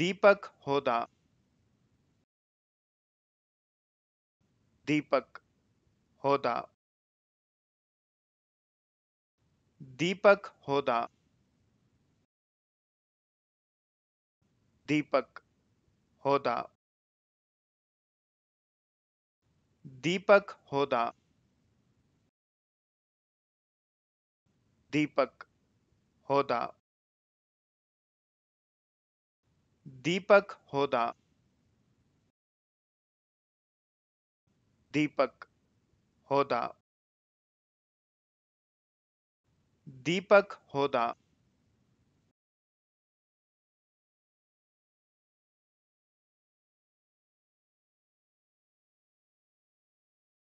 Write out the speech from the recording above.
दीपक होदा दीपक होदा दीपक होदा दीपक होदा दीपक होदा दीपक होदा दीपक होदा दीपक होदा दीपक होदा